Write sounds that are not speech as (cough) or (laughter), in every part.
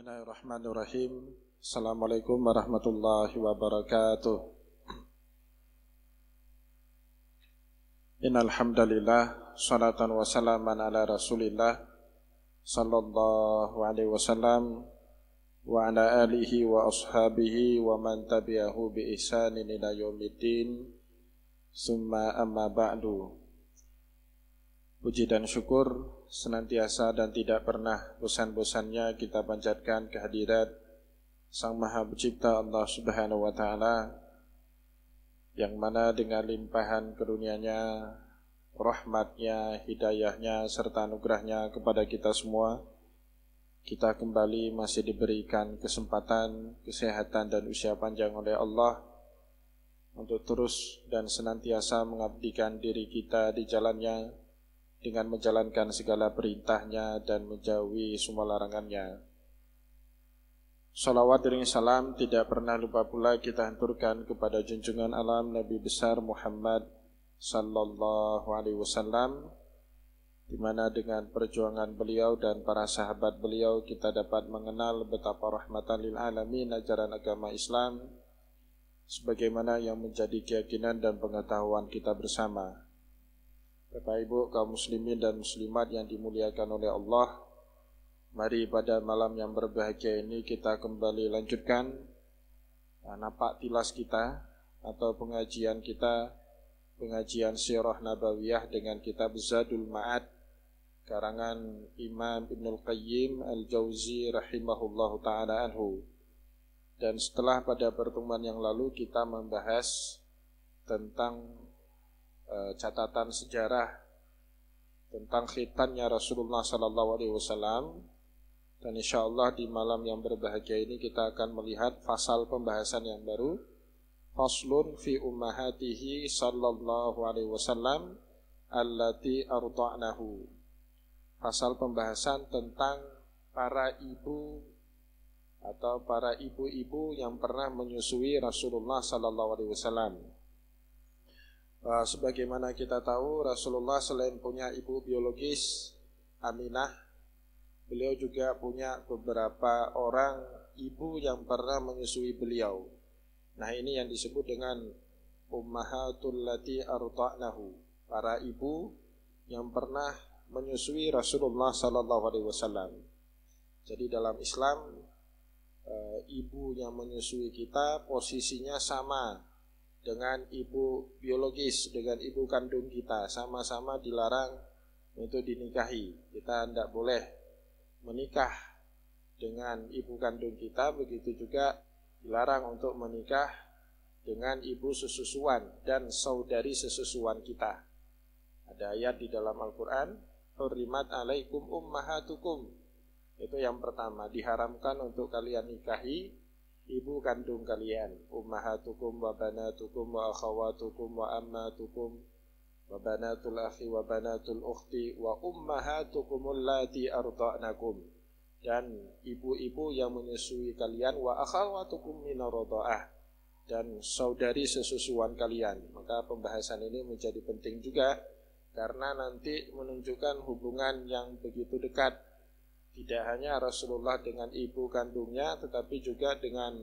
Bismillahirrahmanirrahim. Assalamualaikum warahmatullahi wabarakatuh. Innal hamdalillah salatan wa salaman ala Rasulillah sallallahu alaihi wasallam wa ala alihi wa ashabihi wa man tabi'ahu bi ihsanin ila yaumiddin. Summa amma ba'du. Puji dan syukur senantiasa dan tidak pernah bosan-bosannya kita panjatkan kehadirat Sang Maha Pencipta Allah Subhanahu wa taala yang mana dengan limpahan karunia rahmatnya, hidayahnya serta anugerahnya kepada kita semua kita kembali masih diberikan kesempatan, kesehatan dan usia panjang oleh Allah untuk terus dan senantiasa mengabdikan diri kita di jalannya dengan menjalankan segala perintahnya dan menjauhi semua larangannya. Salawat dan salam tidak pernah lupa pula kita hanturkan kepada junjungan alam Nabi besar Muhammad sallallahu alaihi wasallam di mana dengan perjuangan beliau dan para sahabat beliau kita dapat mengenal betapa rahmatan lil alamin ajaran agama Islam sebagaimana yang menjadi keyakinan dan pengetahuan kita bersama. Bapak Ibu kaum muslimin dan muslimat yang dimuliakan oleh Allah Mari pada malam yang berbahagia ini kita kembali lanjutkan ah, Napak tilas kita atau pengajian kita Pengajian Sirah Nabawiyah dengan kitab Zadul Ma'ad Karangan Imam Ibnul Qayyim Al-Jauzi rahimahullahu ta'ala anhu Dan setelah pada pertemuan yang lalu kita membahas tentang Eh, catatan sejarah tentang khitannya Rasulullah Sallallahu Alaihi Wasallam dan insya Allah di malam yang berbahagia ini kita akan melihat pasal pembahasan yang baru Faslun fi ummahatihi sallallahu alaihi wasallam allati arta'nahu Pasal pembahasan tentang para ibu atau para ibu-ibu yang pernah menyusui Rasulullah sallallahu alaihi wasallam Uh, sebagaimana kita tahu Rasulullah selain punya ibu biologis Aminah, beliau juga punya beberapa orang ibu yang pernah menyusui beliau. Nah ini yang disebut dengan ummahatul lati arta'nahu, para ibu yang pernah menyusui Rasulullah sallallahu alaihi wasallam. Jadi dalam Islam eh, ibu yang menyusui kita posisinya sama dengan ibu biologis, dengan ibu kandung kita, sama-sama dilarang untuk dinikahi. Kita tidak boleh menikah dengan ibu kandung kita, begitu juga dilarang untuk menikah dengan ibu sesusuan dan saudari sesusuan kita. Ada ayat di dalam Al-Quran, Hurrimat alaikum ummahatukum. Itu yang pertama, diharamkan untuk kalian nikahi ibu kandung kalian, ummahatukum wa banatukum wa akhawatukum wa ammatukum wa banatul akhi wa banatul ukhti wa ummahatukum allati arda'nakum dan ibu-ibu yang menyusui kalian wa akhawatukum minaroda'ah dan saudari sesusuan kalian. Maka pembahasan ini menjadi penting juga karena nanti menunjukkan hubungan yang begitu dekat tidak hanya Rasulullah dengan ibu kandungnya, tetapi juga dengan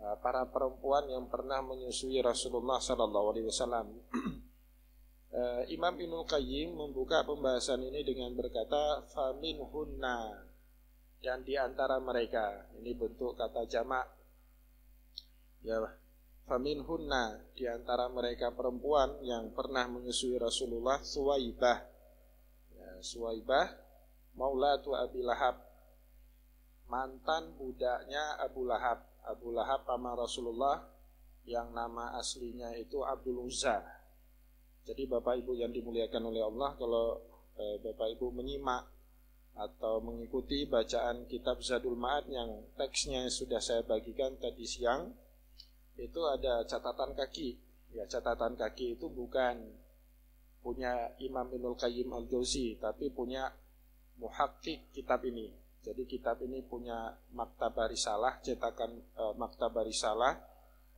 eh, para perempuan yang pernah menyusui Rasulullah Sallallahu Alaihi Wasallam. (clears throat) Eh, Imam Ibnu Qayyim membuka pembahasan ini dengan berkata famin hunna dan di antara mereka ini bentuk kata jamak ya famin hunna di antara mereka perempuan yang pernah menyusui Rasulullah Suwaibah ya, Suwaibah maulatu Abi Lahab, mantan budaknya Abu Lahab. Abu Lahab paman Rasulullah yang nama aslinya itu Abdul Uzza. Jadi Bapak Ibu yang dimuliakan oleh Allah kalau eh, Bapak Ibu menyimak atau mengikuti bacaan kitab Zadul Ma'ad yang teksnya sudah saya bagikan tadi siang itu ada catatan kaki. Ya catatan kaki itu bukan punya Imam Ibnul Qayyim Al-Jauzi tapi punya muhakkik kitab ini. Jadi kitab ini punya maktabah risalah, cetakan e, maktabah risalah.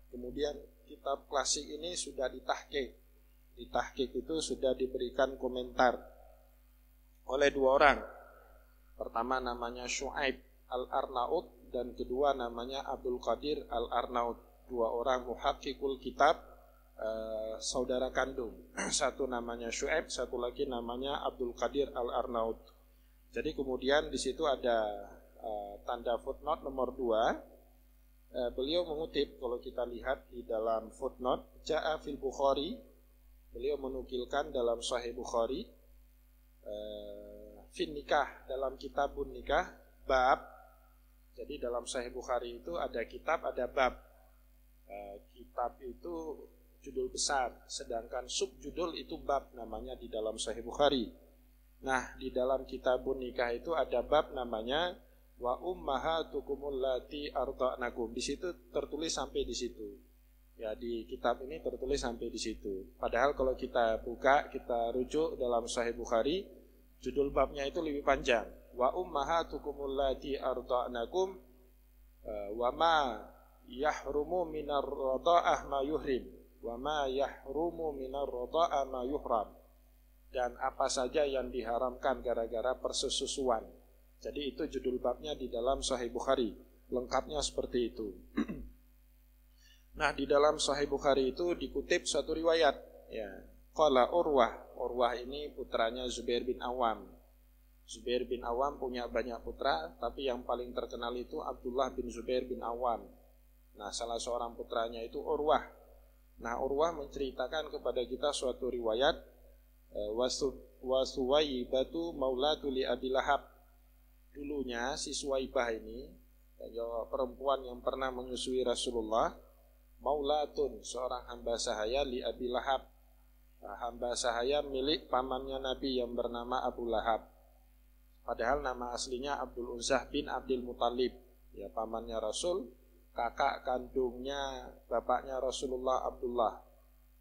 Kemudian kitab klasik ini sudah ditahkik. Ditahkik itu sudah diberikan komentar oleh dua orang. Pertama namanya Shu'aib Al-Arnaud dan kedua namanya Abdul Qadir Al-Arnaud. Dua orang muhakkikul kitab e, saudara kandung. (clears throat) Satu namanya Syuaib, satu lagi namanya Abdul Qadir Al-Arnaud. Jadi kemudian di situ ada uh, tanda footnote nomor 2. Uh, eh, beliau mengutip kalau kita lihat di dalam footnote Ja'a fil Bukhari beliau menukilkan dalam Sahih Bukhari uh, fin nikah dalam kitabun nikah bab jadi dalam Sahih Bukhari itu ada kitab ada bab uh, kitab itu judul besar sedangkan subjudul itu bab namanya di dalam Sahih Bukhari Nah, di dalam kitab nikah itu ada bab namanya wa ummahatukumul lati arda'nakum. Di situ tertulis sampai di situ. Ya, di kitab ini tertulis sampai di situ. Padahal kalau kita buka, kita rujuk dalam Sahih Bukhari, judul babnya itu lebih panjang. Wa ummahatukumul lati arda'nakum e, wa ma yahrumu minar rada'ah ma yuhrim wa ma yahrumu minar rada'ah ma yuhram dan apa saja yang diharamkan gara-gara persesusuan. Jadi itu judul babnya di dalam Sahih Bukhari. Lengkapnya seperti itu. (clears throat) nah, di dalam Sahih Bukhari itu dikutip suatu riwayat, ya. Qala Urwah. Urwah ini putranya Zubair bin Awam. Zubair bin Awam punya banyak putra, tapi yang paling terkenal itu Abdullah bin Zubair bin Awam. Nah, salah seorang putranya itu Urwah. Nah, Urwah menceritakan kepada kita suatu riwayat Eh, wa batu maulatu li Abi Lahab. Dulunya si Suwaibah ini perempuan yang pernah menyusui Rasulullah maulatun seorang hamba sahaya li Abi nah, hamba sahaya milik pamannya Nabi yang bernama Abu Lahab. Padahal nama aslinya Abdul Unsah bin Abdul Muthalib, ya pamannya Rasul, kakak kandungnya bapaknya Rasulullah Abdullah.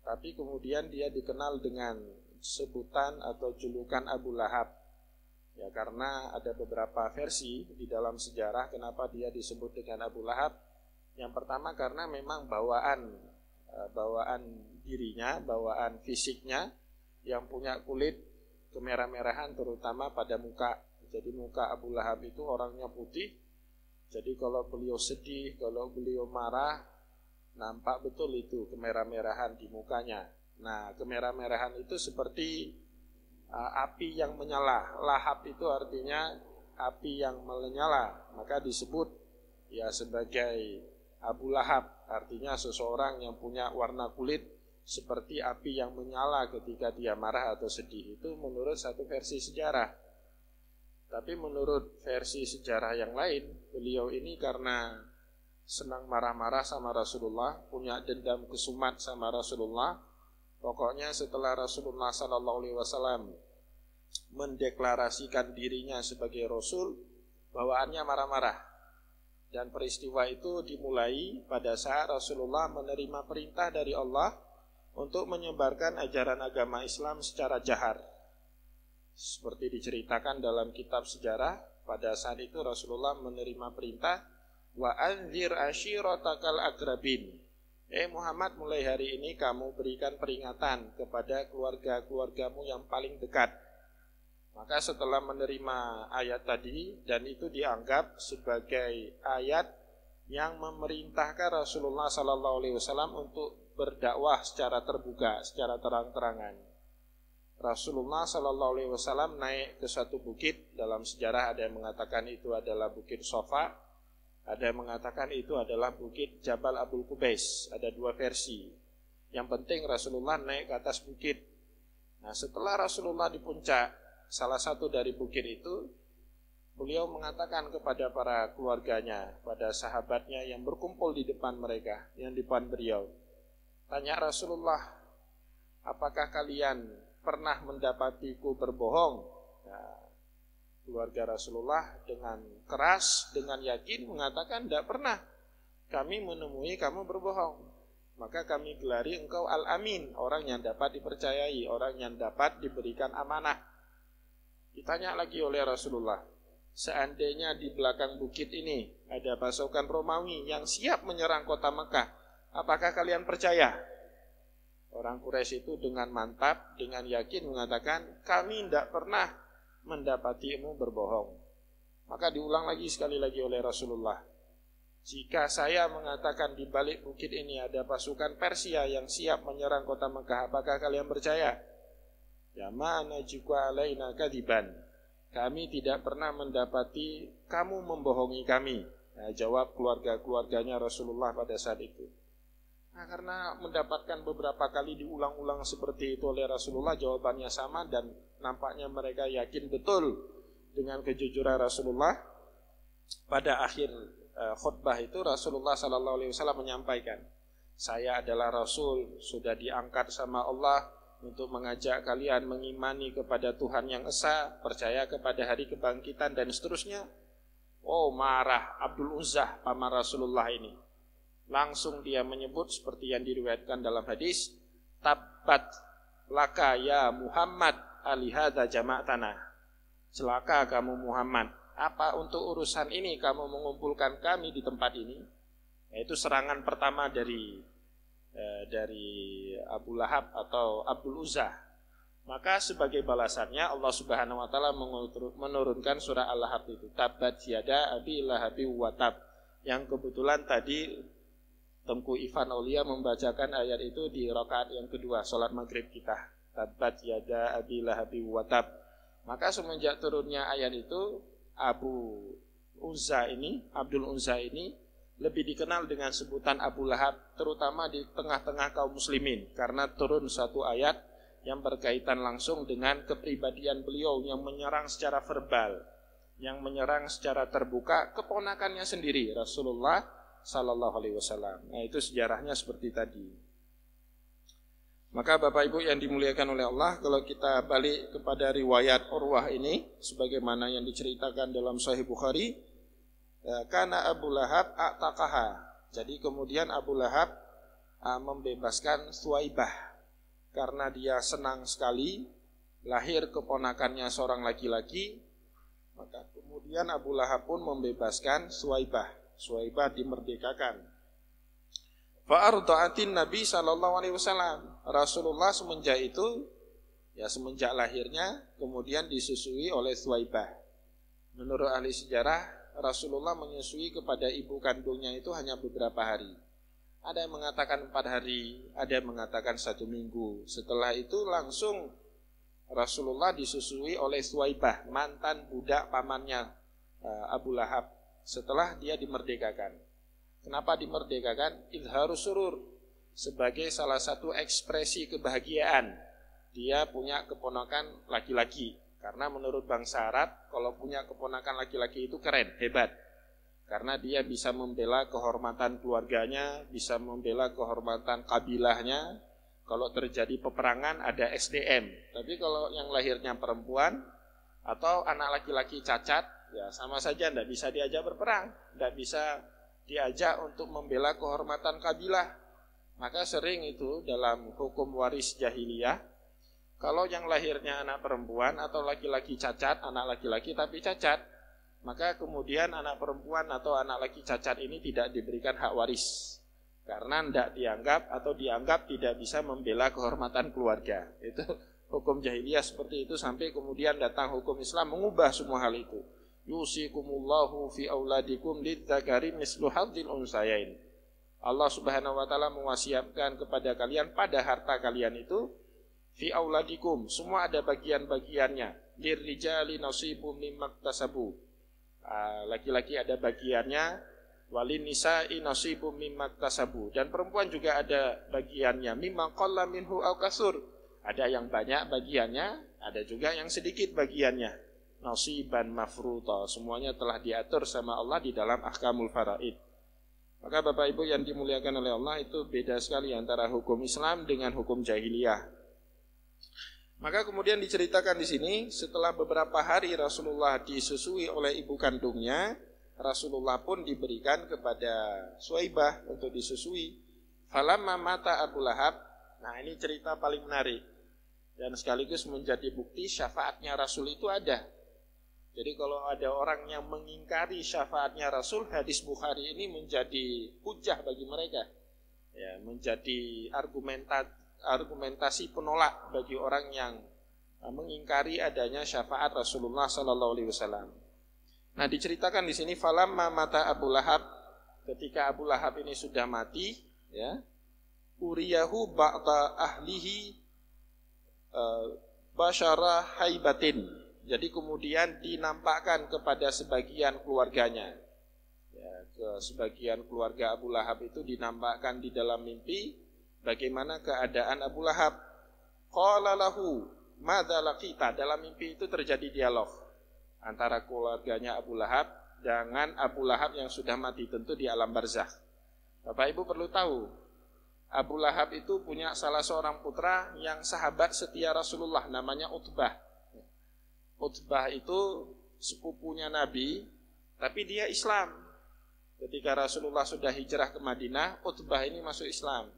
Tapi kemudian dia dikenal dengan sebutan atau julukan Abu Lahab. Ya karena ada beberapa versi di dalam sejarah kenapa dia disebut dengan Abu Lahab. Yang pertama karena memang bawaan e, bawaan dirinya, bawaan fisiknya yang punya kulit kemerah-merahan terutama pada muka. Jadi muka Abu Lahab itu orangnya putih. Jadi kalau beliau sedih, kalau beliau marah, nampak betul itu kemerah-merahan di mukanya. Nah, kemerah-merahan itu seperti uh, api yang menyala. Lahap itu artinya api yang menyala, maka disebut ya sebagai Abu lahap, artinya seseorang yang punya warna kulit seperti api yang menyala ketika dia marah atau sedih itu menurut satu versi sejarah. Tapi menurut versi sejarah yang lain, beliau ini karena senang marah-marah sama Rasulullah, punya dendam kesumat sama Rasulullah, Pokoknya setelah Rasulullah Sallallahu Alaihi Wasallam mendeklarasikan dirinya sebagai Rasul, bawaannya marah-marah. Dan peristiwa itu dimulai pada saat Rasulullah menerima perintah dari Allah untuk menyebarkan ajaran agama Islam secara jahar. Seperti diceritakan dalam kitab sejarah, pada saat itu Rasulullah menerima perintah wa anzir ashirotakal akrabin Eh Muhammad mulai hari ini kamu berikan peringatan kepada keluarga-keluargamu yang paling dekat. Maka setelah menerima ayat tadi dan itu dianggap sebagai ayat yang memerintahkan Rasulullah Sallallahu Alaihi Wasallam untuk berdakwah secara terbuka, secara terang-terangan. Rasulullah Sallallahu Alaihi Wasallam naik ke satu bukit dalam sejarah ada yang mengatakan itu adalah bukit Sofa ada yang mengatakan itu adalah bukit Jabal Abul Kubais. Ada dua versi. Yang penting Rasulullah naik ke atas bukit. Nah setelah Rasulullah di puncak, salah satu dari bukit itu, beliau mengatakan kepada para keluarganya, pada sahabatnya yang berkumpul di depan mereka, yang di depan beliau. Tanya Rasulullah, apakah kalian pernah mendapatiku berbohong? Nah, keluarga Rasulullah dengan keras, dengan yakin mengatakan tidak pernah kami menemui kamu berbohong. Maka kami gelari engkau al-amin, orang yang dapat dipercayai, orang yang dapat diberikan amanah. Ditanya lagi oleh Rasulullah, seandainya di belakang bukit ini ada pasukan Romawi yang siap menyerang kota Mekah, apakah kalian percaya? Orang Quraisy itu dengan mantap, dengan yakin mengatakan, kami tidak pernah mendapatimu berbohong. Maka diulang lagi sekali lagi oleh Rasulullah. Jika saya mengatakan di balik bukit ini ada pasukan Persia yang siap menyerang kota Mekah, apakah kalian percaya? Ya mana juga alaina kadiban. Kami tidak pernah mendapati kamu membohongi kami. Nah, jawab keluarga-keluarganya Rasulullah pada saat itu. Nah, karena mendapatkan beberapa kali diulang-ulang seperti itu oleh Rasulullah, jawabannya sama dan nampaknya mereka yakin betul dengan kejujuran Rasulullah. Pada akhir eh, khutbah itu Rasulullah Sallallahu Alaihi Wasallam menyampaikan, saya adalah Rasul, sudah diangkat sama Allah untuk mengajak kalian mengimani kepada Tuhan yang Esa, percaya kepada hari kebangkitan dan seterusnya. Oh marah Abdul Uzzah paman Rasulullah ini Langsung dia menyebut seperti yang diriwayatkan dalam hadis, tabat laka ya Muhammad alihada tanah Celaka kamu Muhammad. Apa untuk urusan ini kamu mengumpulkan kami di tempat ini? Yaitu serangan pertama dari eh, dari Abu Lahab atau Abu Uzah maka sebagai balasannya Allah Subhanahu wa taala menurunkan surah Al-Lahab itu tabat yada abi lahabi watab yang kebetulan tadi Tengku Ivan Olia membacakan ayat itu di rokaat yang kedua salat maghrib kita. Tabat yada abi lahabi watab. Maka semenjak turunnya ayat itu Abu Uzza ini, Abdul Uzza ini lebih dikenal dengan sebutan Abu Lahab terutama di tengah-tengah kaum muslimin karena turun satu ayat yang berkaitan langsung dengan kepribadian beliau yang menyerang secara verbal, yang menyerang secara terbuka keponakannya sendiri Rasulullah Sallallahu Alaihi Wasallam. Nah itu sejarahnya seperti tadi. Maka Bapak Ibu yang dimuliakan oleh Allah, kalau kita balik kepada riwayat Urwah ini, sebagaimana yang diceritakan dalam Sahih Bukhari, ya, karena Abu Lahab a'taqaha. Jadi kemudian Abu Lahab ah, membebaskan Suwaibah karena dia senang sekali lahir keponakannya seorang laki-laki, maka kemudian Abu Lahab pun membebaskan Suwaibah. Suhaibah dimerdekakan. Fa'arda'atin Nabi Shallallahu Alaihi Wasallam. Rasulullah semenjak itu, ya semenjak lahirnya, kemudian disusui oleh Suwaibah. Menurut ahli sejarah, Rasulullah menyusui kepada ibu kandungnya itu hanya beberapa hari. Ada yang mengatakan empat hari, ada yang mengatakan satu minggu. Setelah itu langsung Rasulullah disusui oleh Suwaibah, mantan budak pamannya eh, Abu Lahab setelah dia dimerdekakan. Kenapa dimerdekakan? Izharu surur sebagai salah satu ekspresi kebahagiaan. Dia punya keponakan laki-laki. Karena menurut bangsa Arab, kalau punya keponakan laki-laki itu keren, hebat. Karena dia bisa membela kehormatan keluarganya, bisa membela kehormatan kabilahnya. Kalau terjadi peperangan ada SDM. Tapi kalau yang lahirnya perempuan atau anak laki-laki cacat, ya sama saja tidak bisa diajak berperang, tidak bisa diajak untuk membela kehormatan kabilah. Maka sering itu dalam hukum waris jahiliyah, kalau yang lahirnya anak perempuan atau laki-laki cacat, anak laki-laki tapi cacat, maka kemudian anak perempuan atau anak laki cacat ini tidak diberikan hak waris karena tidak dianggap atau dianggap tidak bisa membela kehormatan keluarga. Itu hukum jahiliyah seperti itu sampai kemudian datang hukum Islam mengubah semua hal itu yusikumullahu fi auladikum lidzakari mislu hadzil unsayain. Allah Subhanahu wa taala mewasiatkan kepada kalian pada harta kalian itu fi auladikum semua ada bagian-bagiannya dirijali nasibum mimaktasabu. Ah, laki-laki ada bagiannya walin nisa'i nasibum mimaktasabu dan perempuan juga ada bagiannya mimma qalla minhu au kasur. Ada yang banyak bagiannya, ada juga yang sedikit bagiannya nasiban mafruta. Semuanya telah diatur sama Allah di dalam ahkamul faraid. Maka Bapak Ibu yang dimuliakan oleh Allah itu beda sekali antara hukum Islam dengan hukum jahiliyah. Maka kemudian diceritakan di sini setelah beberapa hari Rasulullah disusui oleh ibu kandungnya, Rasulullah pun diberikan kepada Suaibah untuk disusui. Falamma mata Abu Lahab. Nah, ini cerita paling menarik dan sekaligus menjadi bukti syafaatnya Rasul itu ada. Jadi kalau ada orang yang mengingkari syafaatnya Rasul, hadis Bukhari ini menjadi hujah bagi mereka. Ya, menjadi argumenta, argumentasi penolak bagi orang yang eh, mengingkari adanya syafaat Rasulullah Sallallahu Alaihi Wasallam. Nah diceritakan di sini falamma mata Abu Lahab ketika Abu Lahab ini sudah mati, ya, uriyahu ba'ta ahlihi uh, eh, bashara haibatin jadi kemudian dinampakkan kepada sebagian keluarganya. Ya, ke sebagian keluarga Abu Lahab itu dinampakkan di dalam mimpi bagaimana keadaan Abu Lahab. Qala lahu kita Dalam mimpi itu terjadi dialog antara keluarganya Abu Lahab dengan Abu Lahab yang sudah mati tentu di alam barzah. Bapak Ibu perlu tahu, Abu Lahab itu punya salah seorang putra yang sahabat setia Rasulullah namanya Utbah Utbah itu sepupunya Nabi, tapi dia Islam. Ketika Rasulullah sudah hijrah ke Madinah, Utbah ini masuk Islam.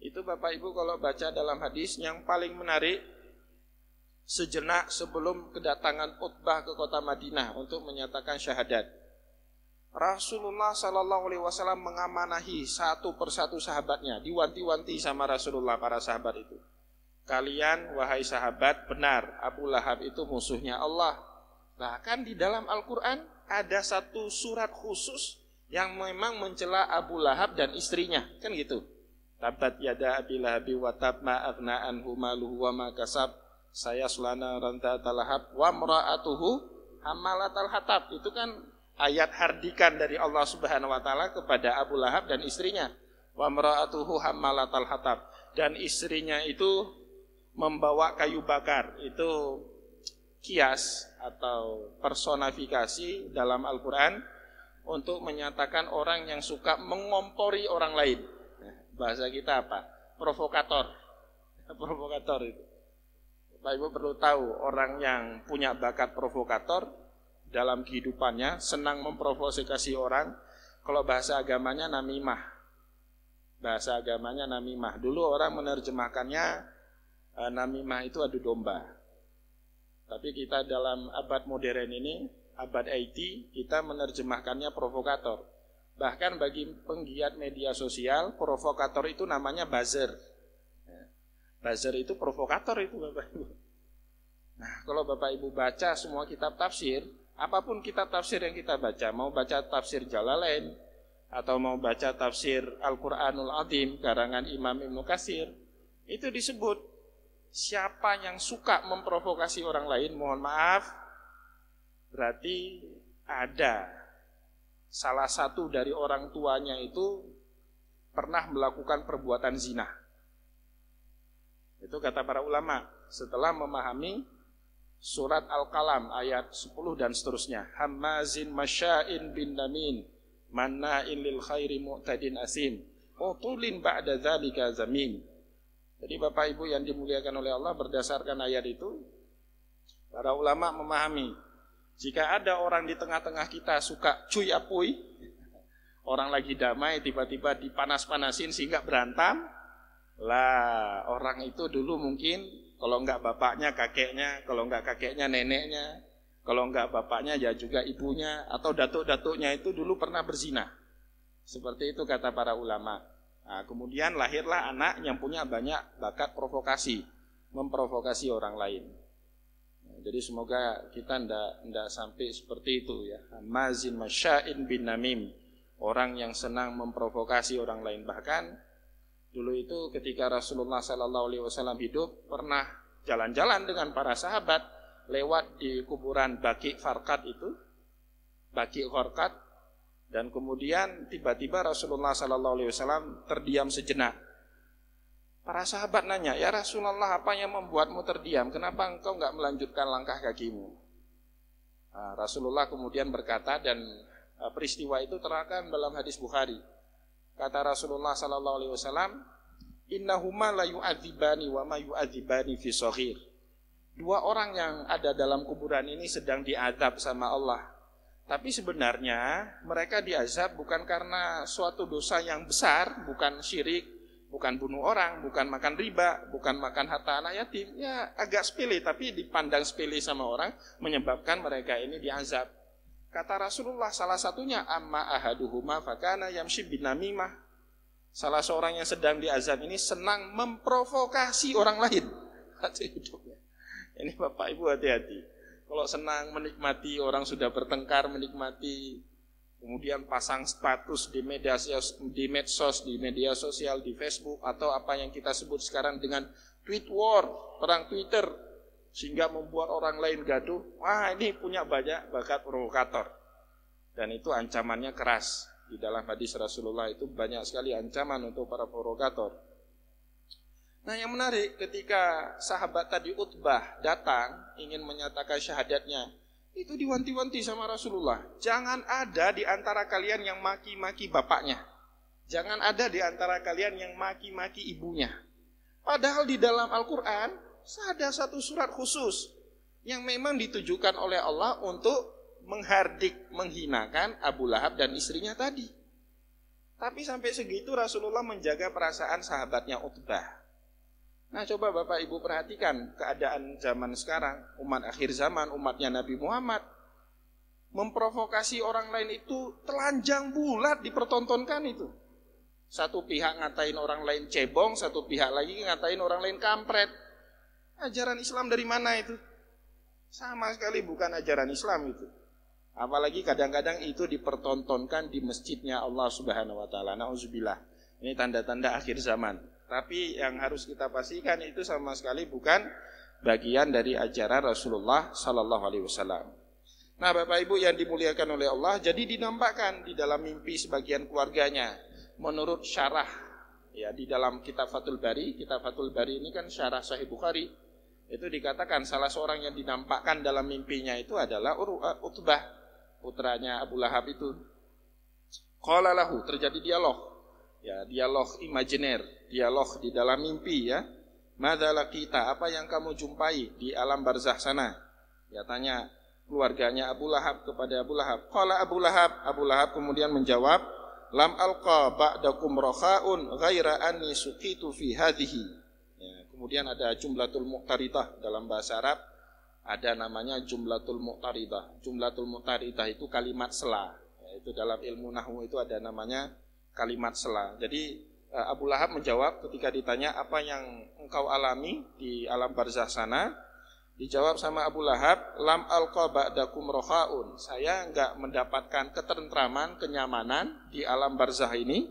Itu Bapak Ibu kalau baca dalam hadis yang paling menarik sejenak sebelum kedatangan Utbah ke kota Madinah untuk menyatakan syahadat. Rasulullah Shallallahu Alaihi Wasallam mengamanahi satu persatu sahabatnya, diwanti-wanti sama Rasulullah para sahabat itu. Kalian wahai sahabat benar Abu Lahab itu musuhnya Allah Bahkan di dalam Al-Quran ada satu surat khusus yang memang mencela Abu Lahab dan istrinya kan gitu tabat yada abi Lahab wa tabma aghna anhu maluhu wa ma kasab saya sulana ranta talahab wa mraatuhu hamalatal hatab itu kan ayat hardikan dari Allah Subhanahu wa taala kepada Abu Lahab dan istrinya wa mraatuhu hamalatal hatab dan istrinya itu membawa kayu bakar itu kias atau personifikasi dalam Al-Quran untuk menyatakan orang yang suka mengompori orang lain. Nah, bahasa kita apa? Provokator. (laughs) Provokator itu. Bapak Ibu perlu tahu orang yang punya bakat provokator dalam kehidupannya senang memprovokasi orang. Kalau bahasa agamanya namimah. Bahasa agamanya namimah. Dulu orang menerjemahkannya uh, namimah itu adu domba. Tapi kita dalam abad modern ini, abad IT, kita menerjemahkannya provokator. Bahkan bagi penggiat media sosial, provokator itu namanya buzzer. Ya. Buzzer itu provokator itu Bapak Ibu. Nah, kalau Bapak Ibu baca semua kitab tafsir, apapun kitab tafsir yang kita baca, mau baca tafsir Jalalain, atau mau baca tafsir Al-Quranul Adim, karangan Imam Ibnu Kasir, itu disebut siapa yang suka memprovokasi orang lain, mohon maaf, berarti ada salah satu dari orang tuanya itu pernah melakukan perbuatan zina. Itu kata para ulama setelah memahami surat al kalam ayat 10 dan seterusnya. Hamazin masya'in bin namin, manna'in lil khairi mu'tadin asim, utulin ba'da zalika zamin. Jadi Bapak Ibu yang dimuliakan oleh Allah berdasarkan ayat itu, para ulama memahami, jika ada orang di tengah-tengah kita suka cuy apui, orang lagi damai tiba-tiba dipanas-panasin sehingga berantam lah orang itu dulu mungkin kalau enggak bapaknya kakeknya, kalau enggak kakeknya neneknya, kalau enggak bapaknya ya juga ibunya atau datuk-datuknya itu dulu pernah berzina. Seperti itu kata para ulama. Nah, kemudian lahirlah anak yang punya banyak bakat provokasi, memprovokasi orang lain. Nah, jadi semoga kita ndak ndak sampai seperti itu ya. Hamazin masya'in bin namim. Orang yang senang memprovokasi orang lain bahkan dulu itu ketika Rasulullah Shallallahu alaihi wasallam hidup pernah jalan-jalan dengan para sahabat lewat di kuburan Baki Farkat itu Baki Horkat dan kemudian tiba-tiba Rasulullah Sallallahu Alaihi Wasallam terdiam sejenak. Para sahabat nanya, ya Rasulullah apa yang membuatmu terdiam? Kenapa engkau nggak melanjutkan langkah kakimu? Nah, Rasulullah kemudian berkata dan e, peristiwa itu terangkan dalam hadis Bukhari. Kata Rasulullah Sallallahu Alaihi Wasallam, Innahuma la yu'adzibani wa ma yu'adzibani fi sohir. Dua orang yang ada dalam kuburan ini sedang diadab sama Allah tapi sebenarnya mereka diazab bukan karena suatu dosa yang besar, bukan syirik, bukan bunuh orang, bukan makan riba, bukan makan harta anak yatim. Ya agak sepele, tapi dipandang sepele sama orang menyebabkan mereka ini diazab. Kata Rasulullah salah satunya amma ahaduhuma fakana yamshi bin namimah. Salah seorang yang sedang diazab ini senang memprovokasi orang lain. (laughs) Hati hidupnya. Ini Bapak Ibu hati-hati. Kalau senang menikmati orang sudah bertengkar menikmati, kemudian pasang status di media di medsos, di media sosial, di Facebook atau apa yang kita sebut sekarang dengan tweet war, perang Twitter sehingga membuat orang lain gaduh. Wah, ini punya banyak bakat provokator. Dan itu ancamannya keras. Di dalam hadis Rasulullah itu banyak sekali ancaman untuk para provokator. Nah yang menarik ketika sahabat tadi Utbah datang ingin menyatakan syahadatnya, itu diwanti-wanti sama Rasulullah. Jangan ada di antara kalian yang maki-maki bapaknya. Jangan ada di antara kalian yang maki-maki ibunya. Padahal di dalam Al-Quran ada satu surat khusus yang memang ditujukan oleh Allah untuk menghardik, menghinakan Abu Lahab dan istrinya tadi. Tapi sampai segitu Rasulullah menjaga perasaan sahabatnya Utbah. Nah coba Bapak Ibu perhatikan keadaan zaman sekarang, umat akhir zaman, umatnya Nabi Muhammad. Memprovokasi orang lain itu telanjang bulat dipertontonkan itu. Satu pihak ngatain orang lain cebong, satu pihak lagi ngatain orang lain kampret. Ajaran Islam dari mana itu? Sama sekali bukan ajaran Islam itu. Apalagi kadang-kadang itu dipertontonkan di masjidnya Allah Subhanahu wa taala. Nauzubillah. Ini tanda-tanda akhir zaman. Tapi yang harus kita pastikan itu sama sekali bukan bagian dari ajaran Rasulullah Sallallahu Alaihi Wasallam. Nah, Bapak Ibu yang dimuliakan oleh Allah, jadi dinampakkan di dalam mimpi sebagian keluarganya menurut syarah ya di dalam kitab Fatul Bari, kitab Fatul Bari ini kan syarah Sahih Bukhari. Itu dikatakan salah seorang yang dinampakkan dalam mimpinya itu adalah eh, Utbah, putranya Abu Lahab itu. Qala lahu, terjadi dialog. Ya, dialog imajiner dialog di dalam mimpi ya. Madalah kita, apa yang kamu jumpai di alam barzah sana? Ya tanya keluarganya Abu Lahab kepada Abu Lahab. Kala Abu Lahab, Abu Lahab kemudian menjawab, lam alqa ba'dakum rokhaun ghaira anni suqitu fi hadhihi. Ya, kemudian ada jumlatul muqtaritah dalam bahasa Arab ada namanya jumlatul muqtaridah. Jumlatul muqtaridah itu kalimat sela. Ya, itu dalam ilmu nahu itu ada namanya kalimat selah. Jadi Eh, Abu Lahab menjawab ketika ditanya apa yang engkau alami di alam barzah sana. Dijawab sama Abu Lahab, lam al ba'dakum rohaun. Saya enggak mendapatkan ketentraman, kenyamanan di alam barzah ini.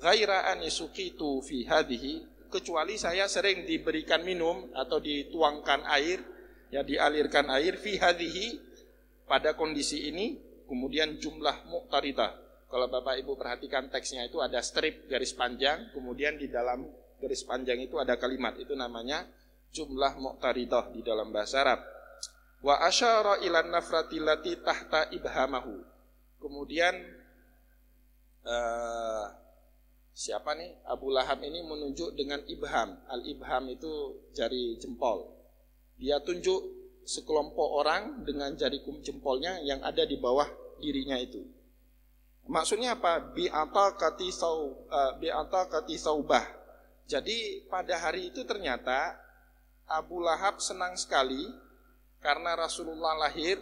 Ghaira anisukitu fi hadihi. Kecuali saya sering diberikan minum atau dituangkan air, ya dialirkan air fi hadihi pada kondisi ini, kemudian jumlah muktarita. Kalau Bapak Ibu perhatikan teksnya itu ada strip garis panjang, kemudian di dalam garis panjang itu ada kalimat, itu namanya jumlah muqtaridah di dalam bahasa Arab. Wa asyara ilan nafratilati tahta ibhamahu. Kemudian uh, siapa nih? Abu Lahab ini menunjuk dengan ibham. Al-ibham itu jari jempol. Dia tunjuk sekelompok orang dengan jari jempolnya yang ada di bawah dirinya itu. Maksudnya apa? atal kati sau uh, eh, atal kati saubah. Jadi pada hari itu ternyata Abu Lahab senang sekali karena Rasulullah lahir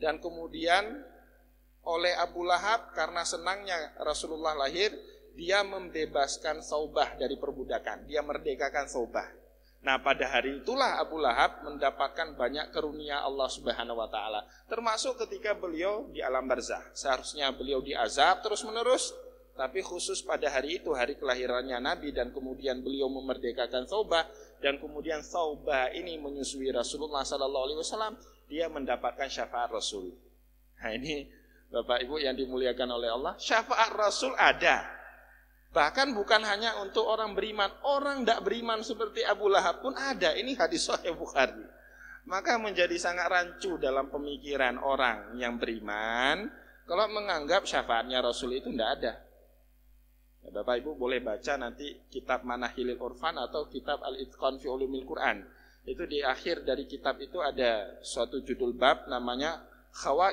dan kemudian oleh Abu Lahab karena senangnya Rasulullah lahir dia membebaskan Saubah dari perbudakan, dia merdekakan Saubah. Nah, pada hari itulah Abu Lahab mendapatkan banyak karunia Allah Subhanahu wa taala, termasuk ketika beliau di alam barzah. Seharusnya beliau diazab terus-menerus, tapi khusus pada hari itu hari kelahirannya Nabi dan kemudian beliau memerdekakan Saubah dan kemudian Saubah ini menyusui Rasulullah SAW dia mendapatkan syafaat Rasul. Nah, ini Bapak Ibu yang dimuliakan oleh Allah, syafaat Rasul ada. Bahkan bukan hanya untuk orang beriman, orang tidak beriman seperti Abu Lahab pun ada. Ini hadis Sahih Bukhari. Maka menjadi sangat rancu dalam pemikiran orang yang beriman kalau menganggap syafaatnya Rasul itu tidak ada. Ya, Bapak Ibu boleh baca nanti kitab Manahilil Urfan atau kitab Al-Itqan fi Ulumil Quran. Itu di akhir dari kitab itu ada suatu judul bab namanya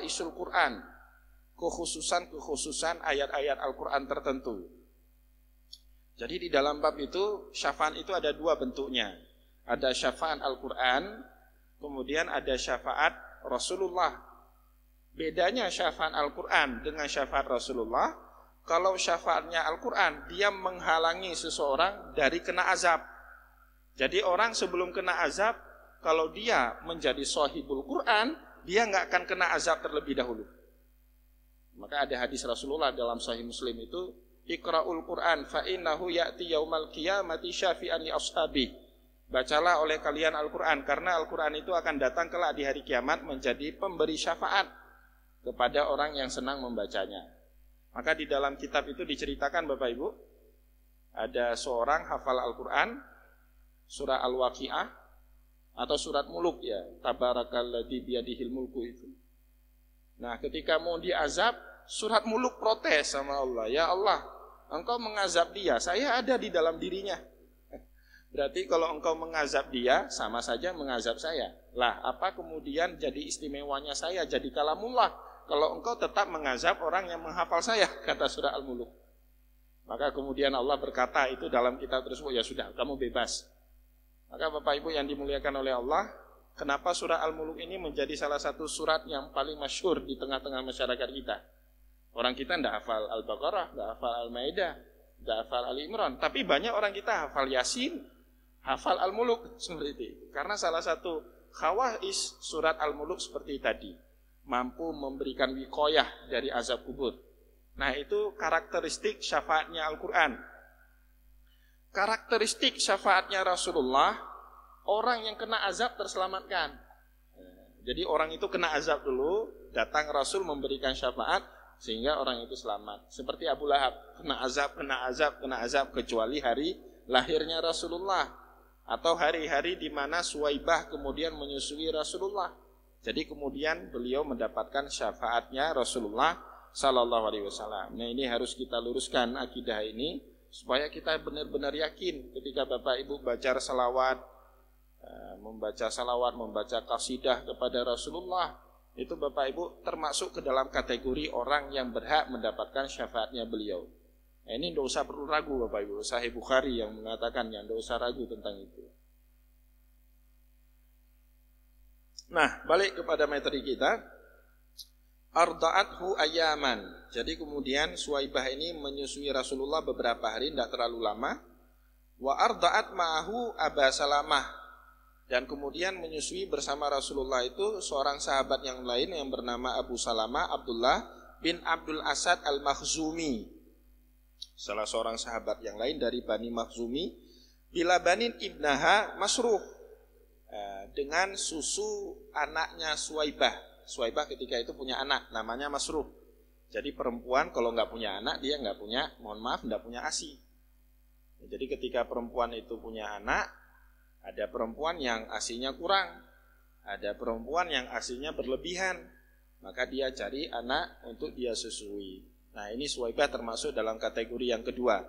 Isul Quran. Kekhususan-kekhususan ayat-ayat Al-Quran tertentu. Jadi di dalam bab itu syafaat itu ada dua bentuknya. Ada syafaat Al-Quran, kemudian ada syafaat Rasulullah. Bedanya syafaat Al-Quran dengan syafaat Rasulullah, kalau syafaatnya Al-Quran, dia menghalangi seseorang dari kena azab. Jadi orang sebelum kena azab, kalau dia menjadi sohibul Quran, dia nggak akan kena azab terlebih dahulu. Maka ada hadis Rasulullah dalam Sahih Muslim itu Iqra'ul Qur'an fa innahu ya'ti yaumal qiyamati syafi'an li ashabi. Bacalah oleh kalian Al-Qur'an karena Al-Qur'an itu akan datang kelak di hari kiamat menjadi pemberi syafaat kepada orang yang senang membacanya. Maka di dalam kitab itu diceritakan Bapak Ibu, ada seorang hafal Al-Qur'an surah Al-Waqiah atau surat Muluk ya, tabarakalladzi biyadihil mulku itu. Nah, ketika mau diazab, Surat muluk protes sama Allah. Ya Allah, engkau mengazab dia. Saya ada di dalam dirinya. (laughs) Berarti kalau engkau mengazab dia, sama saja mengazab saya. Lah, apa kemudian jadi istimewanya saya, jadi kalamullah. Kalau engkau tetap mengazab orang yang menghafal saya, (laughs) kata surat Al-Muluk. Maka kemudian Allah berkata itu dalam kitab tersebut, ya sudah, kamu bebas. Maka Bapak Ibu yang dimuliakan oleh Allah, kenapa surat Al-Muluk ini menjadi salah satu surat yang paling masyur di tengah-tengah masyarakat kita. Orang kita tidak hafal Al-Baqarah, tidak hafal Al-Maidah, tidak hafal al Imran. Tapi banyak orang kita hafal Yasin, hafal Al-Muluk seperti itu. Karena salah satu khawais surat Al-Muluk seperti tadi. Mampu memberikan wikoyah dari azab kubur. Nah itu karakteristik syafaatnya Al-Quran. Karakteristik syafaatnya Rasulullah, orang yang kena azab terselamatkan. Jadi orang itu kena azab dulu, datang Rasul memberikan syafaat, sehingga orang itu selamat. Seperti Abu Lahab, kena azab, kena azab, kena azab kecuali hari lahirnya Rasulullah atau hari-hari di mana Suwaibah kemudian menyusui Rasulullah. Jadi kemudian beliau mendapatkan syafaatnya Rasulullah Sallallahu Alaihi Wasallam. Nah ini harus kita luruskan akidah ini supaya kita benar-benar yakin ketika bapak ibu baca salawat, eh, membaca salawat, membaca kasidah kepada Rasulullah, itu Bapak Ibu termasuk ke dalam kategori orang yang berhak mendapatkan syafaatnya beliau. Nah, ini tidak usah perlu ragu Bapak Ibu, Sahih Bukhari yang mengatakan yang tidak usah ragu tentang itu. Nah, balik kepada materi kita. Arda'athu ayaman. Jadi kemudian Suwaibah ini menyusui Rasulullah beberapa hari, tidak terlalu lama. Wa arda'at ma'ahu Aba Salamah dan kemudian menyusui bersama Rasulullah itu seorang sahabat yang lain yang bernama Abu Salama Abdullah bin Abdul Asad Al-Makhzumi. Salah seorang sahabat yang lain dari Bani Makhzumi bila Banin Ibnaha Masruh eh, dengan susu anaknya Suwaibah. Suwaibah ketika itu punya anak namanya Masruh. Jadi perempuan kalau nggak punya anak dia nggak punya mohon maaf nggak punya asi. Jadi ketika perempuan itu punya anak ada perempuan yang asinya kurang, ada perempuan yang asinya berlebihan, maka dia cari anak untuk dia susui. Nah ini suwaibah termasuk dalam kategori yang kedua.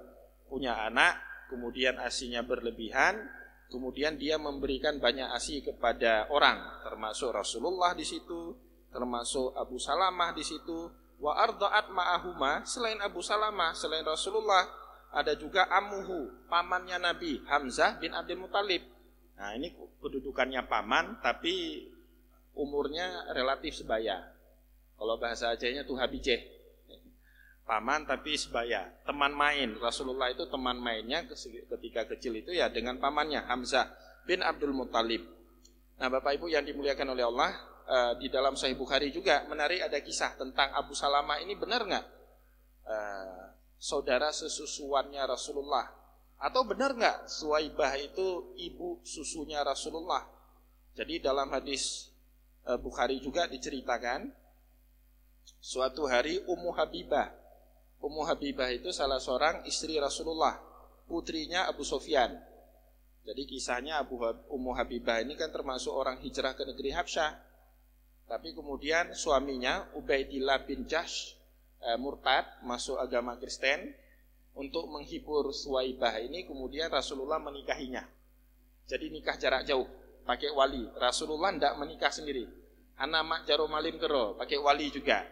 Punya anak, kemudian asinya berlebihan, kemudian dia memberikan banyak asi kepada orang, termasuk Rasulullah di situ, termasuk Abu Salamah di situ, wa ardaat ma'ahuma, selain Abu Salamah, selain Rasulullah, ada juga amuhu, pamannya Nabi, Hamzah bin Abdul Muthalib Nah ini kedudukannya paman tapi umurnya relatif sebaya. Kalau bahasa Acehnya tuh habijeh. Paman tapi sebaya, teman main. Rasulullah itu teman mainnya ketika kecil itu ya dengan pamannya Hamzah bin Abdul Muthalib. Nah Bapak Ibu yang dimuliakan oleh Allah, eh, di dalam Sahih Bukhari juga menarik ada kisah tentang Abu salama ini benar nggak? Eh, saudara sesusuannya Rasulullah atau benar nggak Suwaibah itu ibu susunya Rasulullah? Jadi dalam hadis e, Bukhari juga diceritakan suatu hari Ummu Habibah. Ummu Habibah itu salah seorang istri Rasulullah, putrinya Abu Sofyan. Jadi kisahnya Abu Ummu Habibah ini kan termasuk orang hijrah ke negeri Habsyah. Tapi kemudian suaminya Ubaidillah bin Jahsh e, murtad masuk agama Kristen untuk menghibur Suwaibah ini kemudian Rasulullah menikahinya. Jadi nikah jarak jauh, pakai wali. Rasulullah tidak menikah sendiri. Anak mak jarum malim kero, pakai wali juga.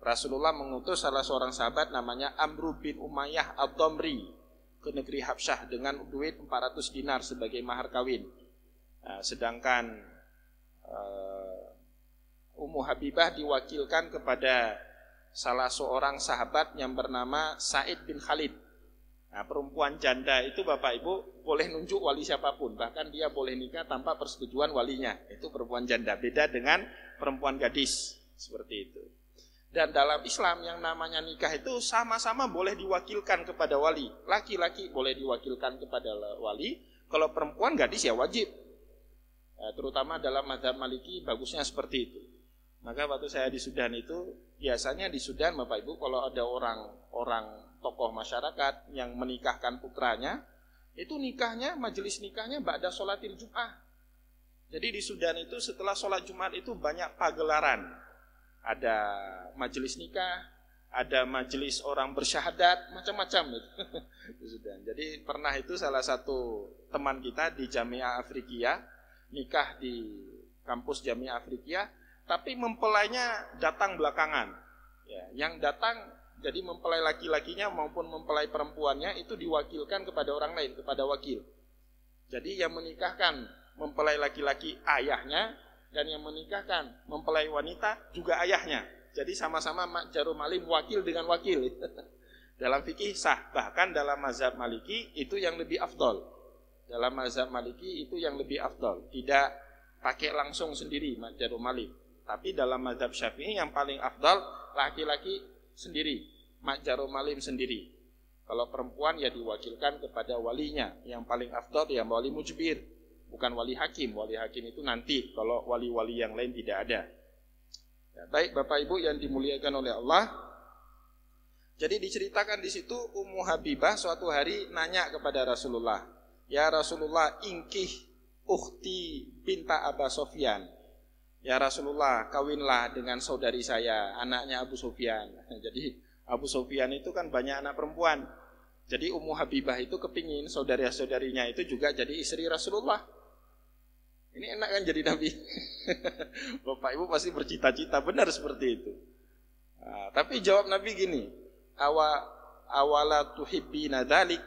Rasulullah mengutus salah seorang sahabat namanya Amr bin Umayyah al domri ke negeri Habsyah dengan duit 400 dinar sebagai mahar kawin. Nah, sedangkan uh, Ummu Habibah diwakilkan kepada salah seorang sahabat yang bernama Said bin Khalid. Nah, perempuan janda itu Bapak Ibu boleh nunjuk wali siapapun, bahkan dia boleh nikah tanpa persetujuan walinya. Itu perempuan janda, beda dengan perempuan gadis seperti itu. Dan dalam Islam yang namanya nikah itu sama-sama boleh diwakilkan kepada wali. Laki-laki boleh diwakilkan kepada wali, kalau perempuan gadis ya wajib. Eh, terutama dalam mazhab maliki bagusnya seperti itu. Maka waktu saya di Sudan itu biasanya di Sudan Bapak Ibu kalau ada orang-orang tokoh masyarakat yang menikahkan putranya itu nikahnya majelis nikahnya ba'da sholatil Jumat. Jadi di Sudan itu setelah sholat Jumat itu banyak pagelaran. Ada majelis nikah, ada majelis orang bersyahadat, macam-macam (laughs) di Sudan. Jadi pernah itu salah satu teman kita di Jami'ah Afrikia, nikah di kampus Jami'ah Afrikia, tapi mempelainya datang belakangan. Ya, yang datang jadi mempelai laki-lakinya maupun mempelai perempuannya itu diwakilkan kepada orang lain, kepada wakil. Jadi yang menikahkan mempelai laki-laki ayahnya dan yang menikahkan mempelai wanita juga ayahnya. Jadi sama-sama mak jarum malim wakil dengan wakil. (laughs) dalam fikih sah, bahkan dalam mazhab maliki itu yang lebih afdol. Dalam mazhab maliki itu yang lebih afdol. Tidak pakai langsung sendiri mak jarum malim tapi dalam mazhab Syafi'i yang paling afdal laki-laki sendiri, makjaru malim sendiri. Kalau perempuan ya diwakilkan kepada walinya. Yang paling afdal ya wali mujbir, bukan wali hakim. Wali hakim itu nanti kalau wali-wali yang lain tidak ada. Ya, baik Bapak Ibu yang dimuliakan oleh Allah. Jadi diceritakan di situ Ummu Habibah suatu hari nanya kepada Rasulullah, "Ya Rasulullah, ingkih ukhti binta Aba Sofyan." Ya Rasulullah, kawinlah dengan saudari saya, anaknya Abu Sofyan. Nah, jadi Abu Sofyan itu kan banyak anak perempuan. Jadi Ummu Habibah itu kepingin saudara-saudarinya itu juga jadi istri Rasulullah. Ini enak kan jadi nabi. (laughs) Bapak Ibu pasti bercita-cita benar seperti itu. Nah, tapi jawab Nabi gini, awa awala tuhibbina dhalik,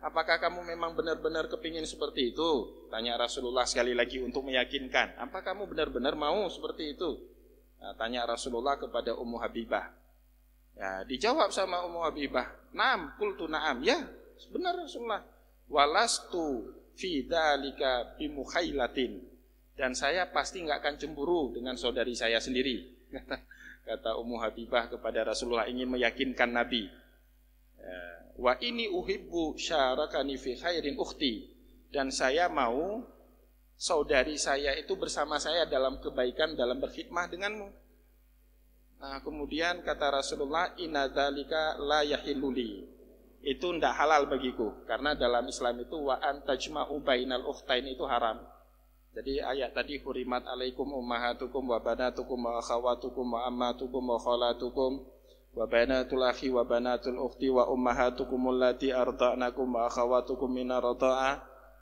Apakah kamu memang benar-benar kepingin seperti itu? Tanya Rasulullah sekali lagi untuk meyakinkan. Apa kamu benar-benar mau seperti itu? Nah, tanya Rasulullah kepada Ummu Habibah. Ya, dijawab sama Ummu Habibah. Naam, kultu naam. Ya, benar Rasulullah. Walastu fidalika bimukhailatin. Dan saya pasti nggak akan cemburu dengan saudari saya sendiri. Kata, (laughs) kata Ummu Habibah kepada Rasulullah ingin meyakinkan Nabi. Ya, Wa ini uhibbu syarakani fi khairin ukhti. Dan saya mau saudari saya itu bersama saya dalam kebaikan, dalam berkhidmah denganmu. Nah, kemudian kata Rasulullah, inna dzalika la yahiluli Itu ndak halal bagiku karena dalam Islam itu wa antajma'u bainal ukhtain itu haram. Jadi ayat tadi hurimat alaikum ummahatukum wa banatukum wa akhawatukum wa ammatukum wa khalatukum وبنات الأخ وبنات الأخت وأمهاتكم اللاتي أرضعنكم وأخواتكم من الرضاعة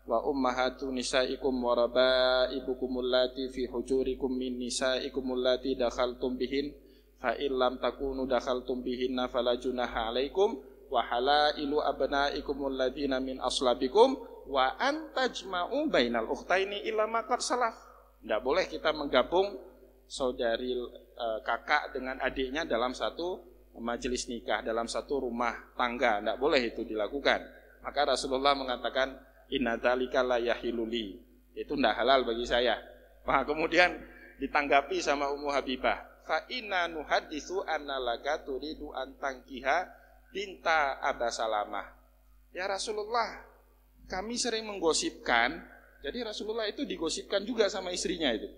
وأمهات نسائكم وربائبكم اللاتي في حجوركم من نسائكم اللاتي دخلتم بهن فإن لم تكونوا دخلتم بهن فلا جناح عليكم وحلائل أبنائكم الذين من أصلابكم wa antajma'u bainal ukhtaini illa ma qad salaf. Tidak boleh kita menggabung saudari kakak dengan adiknya dalam satu majelis nikah dalam satu rumah tangga. Tidak boleh itu dilakukan. Maka Rasulullah mengatakan, inadalika layahiluli Itu tidak halal bagi saya. maka kemudian ditanggapi sama Ummu Habibah. Fa inna nuhadithu annalaka turidu antangkiha binta Aba Salamah. Ya Rasulullah, kami sering menggosipkan, jadi Rasulullah itu digosipkan juga sama istrinya itu.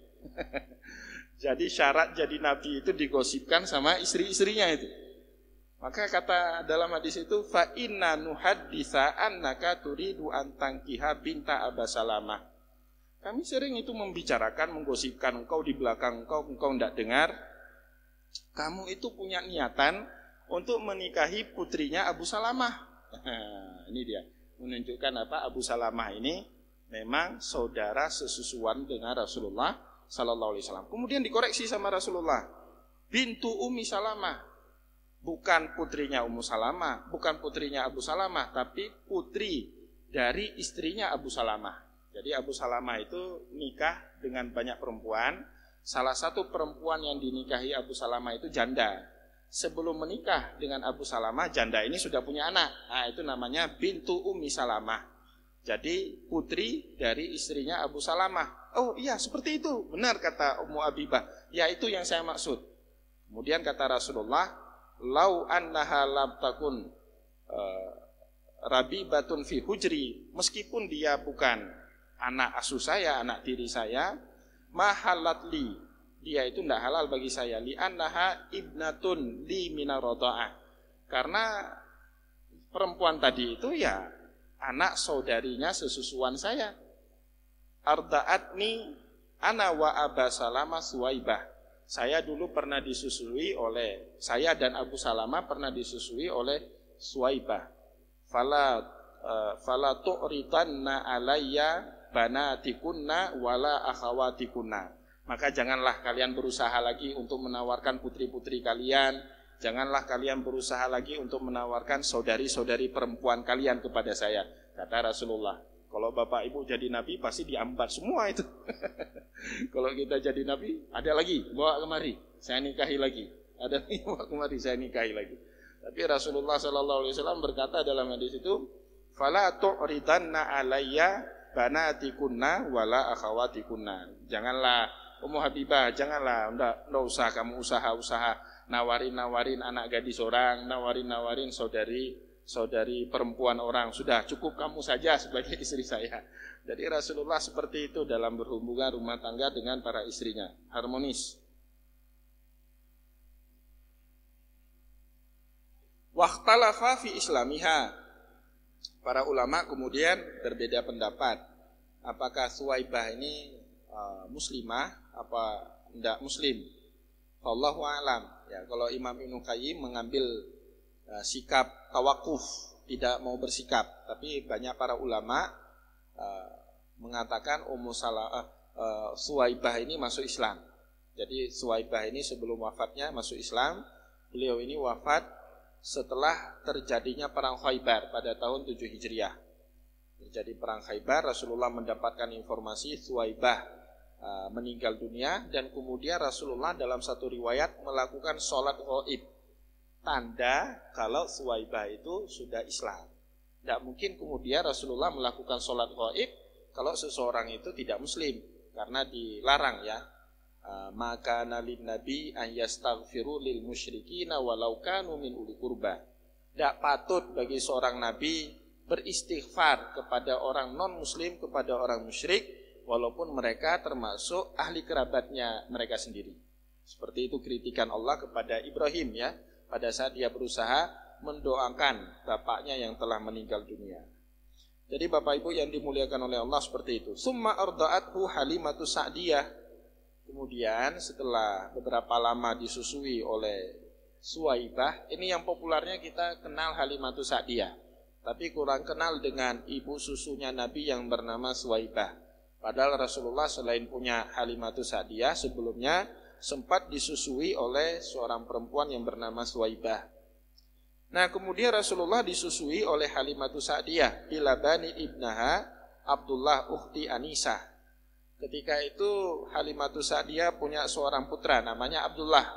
(laughs) Jadi syarat jadi nabi itu digosipkan sama istri-istrinya itu. Maka kata dalam hadis itu fa inna nuhaddisa annaka turidu antankiha binta abu Salamah. Kami sering itu membicarakan, menggosipkan engkau di belakang engkau, engkau tidak dengar. Kamu itu punya niatan untuk menikahi putrinya Abu Salamah. (laughs) ini dia, menunjukkan apa Abu Salamah ini memang saudara sesusuan dengan Rasulullah Sallallahu Alaihi Wasallam. Kemudian dikoreksi sama Rasulullah. Bintu Umi Salamah. Bukan putrinya Ummu Salamah, bukan putrinya Abu Salamah, tapi putri dari istrinya Abu Salamah. Jadi Abu Salamah itu nikah dengan banyak perempuan. Salah satu perempuan yang dinikahi Abu Salamah itu janda. Sebelum menikah dengan Abu Salamah, janda ini sudah punya anak. Nah, itu namanya Bintu Umi Salamah. Jadi putri dari istrinya Abu Salamah Oh iya seperti itu. Benar kata Ummu Abibah. Ya itu yang saya maksud. Kemudian kata Rasulullah, "Lau annaha lam takun uh, eh, batun fi hujri, meskipun dia bukan anak asuh saya, anak tiri saya, mahalat li, dia itu tidak halal bagi saya li annaha ibnatun li minaroda'ah karena perempuan tadi itu ya anak saudarinya sesusuan saya Arta'atni ana wa Aba Salama Suwaibah. Saya dulu pernah disusui oleh saya dan Abu Salama pernah disusui oleh Suwaibah. Fala uh, fala tu'ritanna alayya banatikunna wala akhawatikunna. Maka janganlah kalian berusaha lagi untuk menawarkan putri-putri kalian, janganlah kalian berusaha lagi untuk menawarkan saudari-saudari perempuan kalian kepada saya, kata Rasulullah kalau bapak ibu jadi nabi pasti diambar semua itu. (laughs) Kalau kita jadi nabi, ada lagi bawa kemari, saya nikahi lagi. Ada lagi (laughs) bawa kemari, saya nikahi lagi. Tapi Rasulullah Sallallahu Alaihi Wasallam berkata dalam hadis itu, "Fala tu'ridanna alayya banatikunna wala akhawatikunna." Janganlah Ummu Habibah, janganlah, enggak, enggak usah kamu usaha-usaha nawarin-nawarin anak gadis orang, nawarin-nawarin saudari saudari perempuan orang, sudah cukup kamu saja sebagai (laughs) istri saya. Jadi Rasulullah seperti itu dalam berhubungan rumah tangga dengan para istrinya, harmonis. Waktalafa fi islamiha. Para ulama kemudian berbeda pendapat. Apakah Suwaibah ini uh, muslimah apa tidak muslim? Allahu alam. Ya, kalau Imam Ibnu Qayyim mengambil uh, sikap tawakuf, tidak mau bersikap. Tapi banyak para ulama uh, mengatakan Ummu Salah eh, uh, eh, Suwaibah ini masuk Islam. Jadi Suwaibah ini sebelum wafatnya masuk Islam. Beliau ini wafat setelah terjadinya perang Khaybar pada tahun 7 Hijriah. Terjadi perang Khaybar, Rasulullah mendapatkan informasi Suwaibah uh, meninggal dunia dan kemudian Rasulullah dalam satu riwayat melakukan sholat ghaib tanda kalau Suwaibah itu sudah Islam. Tidak mungkin kemudian Rasulullah melakukan sholat gaib kalau seseorang itu tidak muslim karena dilarang ya. E, Maka nabi nabi an yastaghfiru lil musyrikina walau kanu min uli kurba. Tidak patut bagi seorang nabi beristighfar kepada orang non muslim kepada orang musyrik walaupun mereka termasuk ahli kerabatnya mereka sendiri. Seperti itu kritikan Allah kepada Ibrahim ya pada saat dia berusaha mendoakan bapaknya yang telah meninggal dunia. Jadi Bapak Ibu yang dimuliakan oleh Allah seperti itu. Summa ardaatku Halimatu Sa'diyah. Kemudian setelah beberapa lama disusui oleh Suwaibah, ini yang populernya kita kenal Halimatu Sa'diyah. Tapi kurang kenal dengan ibu susunya Nabi yang bernama Suwaibah. Padahal Rasulullah selain punya Halimatu Sa'diyah sebelumnya sempat disusui oleh seorang perempuan yang bernama Suwaibah. Nah, kemudian Rasulullah disusui oleh Halimatu Sa'diyah bila Bani Ibnaha Abdullah Uhti Anisa. Ketika itu Halimatu Sa'diyah punya seorang putra namanya Abdullah.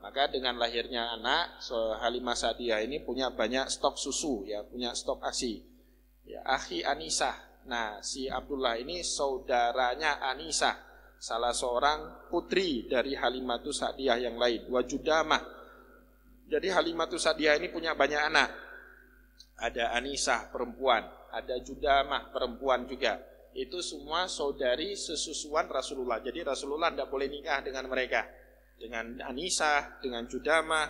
Maka dengan lahirnya anak, Halimah Sa'diyah ini punya banyak stok susu, ya punya stok ASI. Ya, Ahi Anisa. Nah, si Abdullah ini saudaranya Anisa salah seorang putri dari Halimatus Sa'diyah yang lain, Wajudamah. Jadi Halimatus Sa'diyah ini punya banyak anak. Ada Anisah perempuan, ada Judamah perempuan juga. Itu semua saudari sesusuan Rasulullah. Jadi Rasulullah tidak boleh nikah dengan mereka. Dengan Anisah, dengan Judamah,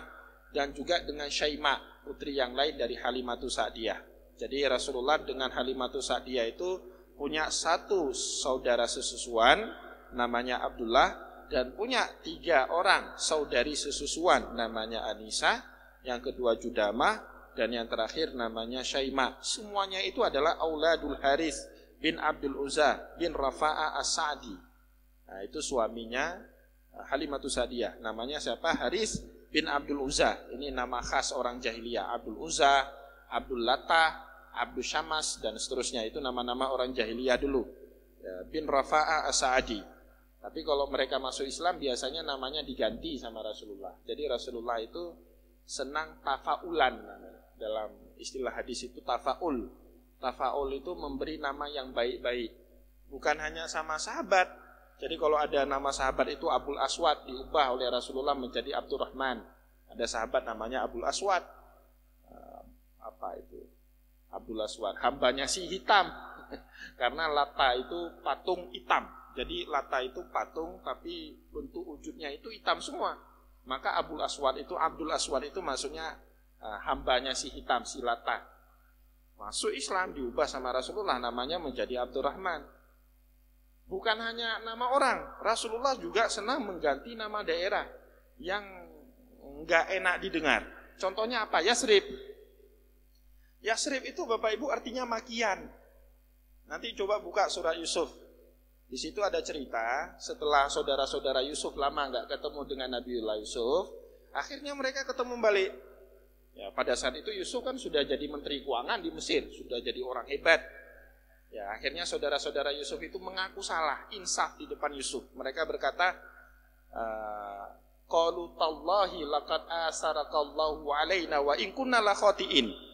dan juga dengan Syaimah, putri yang lain dari Halimatus Sa'diyah. Jadi Rasulullah dengan Halimatus Sa'diyah itu punya satu saudara sesusuan namanya Abdullah dan punya tiga orang saudari sesusuan namanya Anisa, yang kedua Judama, dan yang terakhir namanya Syaima. Semuanya itu adalah Auladul Haris bin Abdul Uzza bin Rafa'a As-Sa'di. Nah, itu suaminya eh, Halimatu Sadiyah. Namanya siapa? Haris bin Abdul Uzza. Ini nama khas orang jahiliyah. Abdul Uzza, Abdul Lata, Abdul Syamas, dan seterusnya. Itu nama-nama orang jahiliyah dulu. Ya, bin Rafa'a As-Sa'di. Tapi kalau mereka masuk Islam biasanya namanya diganti sama Rasulullah. Jadi Rasulullah itu senang tafaulan dalam istilah hadis itu tafaul. Tafaul itu memberi nama yang baik-baik. Bukan hanya sama sahabat. Jadi kalau ada nama sahabat itu Abdul Aswad diubah oleh Rasulullah menjadi Abdurrahman. Ada sahabat namanya Abdul Aswad. Eh, apa itu? Abdul Aswad. Hambanya si hitam. (laughs) Karena lata itu patung hitam jadi Lata itu patung tapi bentuk wujudnya itu hitam semua. Maka Abdul Aswad itu Abdul Aswad itu maksudnya uh, hambanya si hitam si Lata. Masuk Islam diubah sama Rasulullah namanya menjadi Abdurrahman. Bukan hanya nama orang, Rasulullah juga senang mengganti nama daerah yang nggak enak didengar. Contohnya apa? Yasrib. Yasrib itu Bapak Ibu artinya makian. Nanti coba buka surat Yusuf di situ ada cerita setelah saudara-saudara Yusuf lama nggak ketemu dengan Nabiullah Yusuf, akhirnya mereka ketemu balik. Ya, pada saat itu Yusuf kan sudah jadi menteri keuangan di Mesir, sudah jadi orang hebat. Ya, akhirnya saudara-saudara Yusuf itu mengaku salah, insaf di depan Yusuf. Mereka berkata, ah, "Qalu tallahi laqad asarakallahu alaina wa in kunna lakhatiin."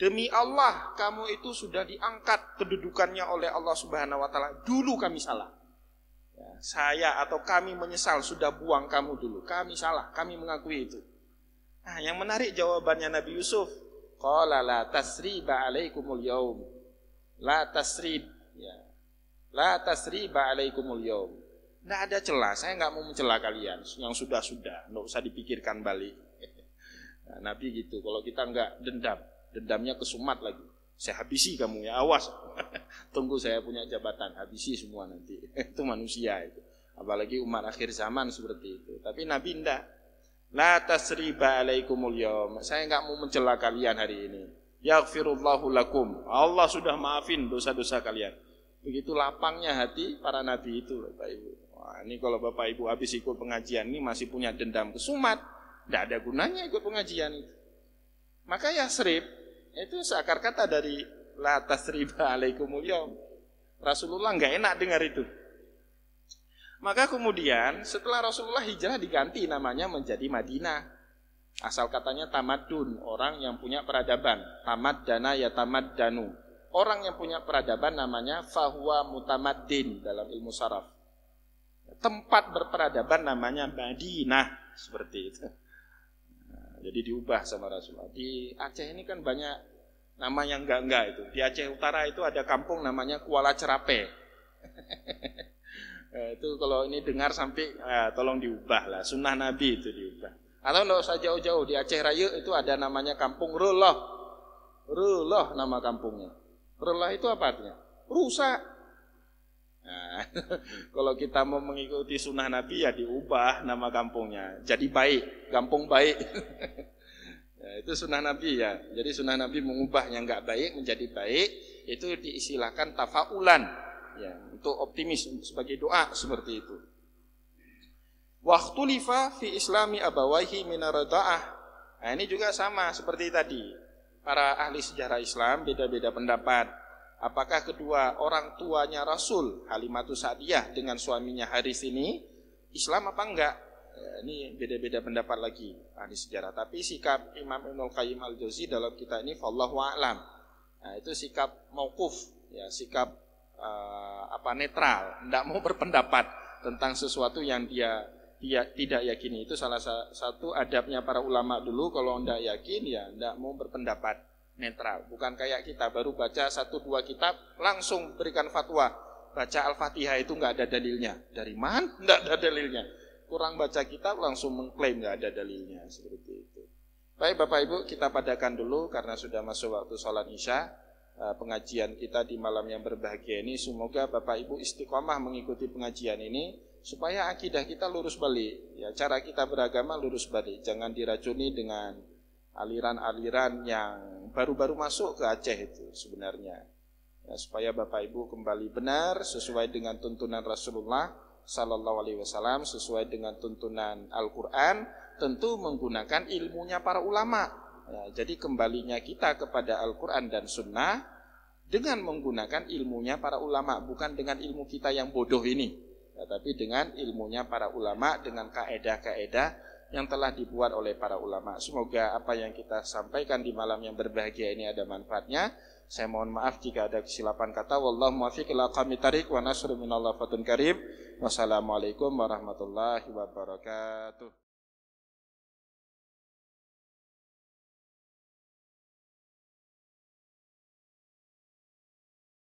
Demi Allah, kamu itu sudah diangkat kedudukannya oleh Allah Subhanahu wa taala. Dulu kami salah. Ya, saya atau kami menyesal sudah buang kamu dulu. Kami salah, kami mengakui itu. Nah, yang menarik jawabannya Nabi Yusuf, qala la tasriba alaikumul yaum. La tasrib, ya. La tasriba alaikumul yaum. Tidak ada celah, saya nggak mau mencela kalian yang sudah-sudah, nggak usah dipikirkan balik. (laughs) Nah, Nabi gitu, kalau kita nggak dendam, dendamnya ke Sumat lagi. Saya habisi kamu ya, awas. (laughs) Tunggu saya punya jabatan, habisi semua nanti. (laughs) itu manusia itu. Apalagi umat akhir zaman seperti itu. Tapi Nabi ndak. La tasriba alaikumul yawm. Saya nggak mau mencela kalian hari ini. Yaghfirullahu lakum. Allah sudah maafin dosa-dosa kalian. Begitu lapangnya hati para nabi itu, Bapak Ibu. Wah, ini kalau Bapak Ibu habis ikut pengajian ini masih punya dendam ke Sumat, ada gunanya ikut pengajian itu. Maka ya serib, itu seakar kata dari la tasriba alaikum Rasulullah nggak enak dengar itu. Maka kemudian setelah Rasulullah hijrah diganti namanya menjadi Madinah. Asal katanya tamadun, orang yang punya peradaban. Tamad dana ya tamad danu. Orang yang punya peradaban namanya fahuwa mutamaddin dalam ilmu saraf. Tempat berperadaban namanya Madinah, seperti itu jadi diubah sama Rasulullah. Di Aceh ini kan banyak nama yang enggak-enggak itu. Di Aceh Utara itu ada kampung namanya Kuala Cerape. (laughs) Eh, itu kalau ini dengar sampai ya, tolong diubah lah. Sunnah Nabi itu diubah. Atau nggak usah jauh-jauh di Aceh Raya itu ada namanya kampung Ruloh. Ruloh nama kampungnya. Ruloh itu apa artinya? Rusak. Nah, (laughs) kalau kita mau mengikuti sunnah Nabi ya diubah nama kampungnya. Jadi baik, kampung baik. (laughs) ya, itu sunnah Nabi ya. Jadi sunnah Nabi mengubah yang nggak baik menjadi baik itu diistilahkan tafaulan ya untuk optimis sebagai doa seperti itu. Waktu lifa fi islami abawahi minaradaah. Nah, ini juga sama seperti tadi. Para ahli sejarah Islam beda-beda pendapat Apakah kedua orang tuanya Rasul Halimatus Sa'diyah dengan suaminya Haris ini Islam apa enggak? Ya, ini beda-beda pendapat lagi ahli sejarah. Tapi sikap Imam Ibnul Qayyim al Jauzi dalam kita ini, wa a'lam. Nah, itu sikap mauquf, ya sikap uh, apa netral, tidak mau berpendapat tentang sesuatu yang dia dia tidak yakini. Itu salah satu adabnya para ulama dulu. Kalau tidak yakin, ya tidak mau berpendapat netral. Bukan kayak kita baru baca satu dua kitab langsung berikan fatwa. Baca Al-Fatihah itu nggak ada dalilnya. Dari mana? (laughs) Nggak ada dalilnya. Kurang baca kitab langsung mengklaim nggak ada dalilnya seperti itu. Baik Bapak Ibu, kita padakan dulu karena sudah masuk waktu sholat isya. Eh, pengajian kita di malam yang berbahagia ini semoga Bapak Ibu istiqomah mengikuti pengajian ini supaya akidah kita lurus balik ya cara kita beragama lurus balik jangan diracuni dengan aliran-aliran yang baru-baru masuk ke Aceh itu sebenarnya. Ya, supaya Bapak Ibu kembali benar sesuai dengan tuntunan Rasulullah Sallallahu Alaihi Wasallam, sesuai dengan tuntunan Al-Quran, tentu menggunakan ilmunya para ulama. Ya, jadi kembalinya kita kepada Al-Quran dan Sunnah dengan menggunakan ilmunya para ulama, bukan dengan ilmu kita yang bodoh ini, ya, tapi dengan ilmunya para ulama, dengan kaedah-kaedah yang telah dibuat oleh para ulama. Semoga apa yang kita sampaikan di malam yang berbahagia ini ada manfaatnya. Saya mohon maaf jika ada kesilapan kata. Wallahu muwaffiq ila aqwamit thariq wa nasru minallah fatun karim. Wassalamualaikum warahmatullahi wabarakatuh.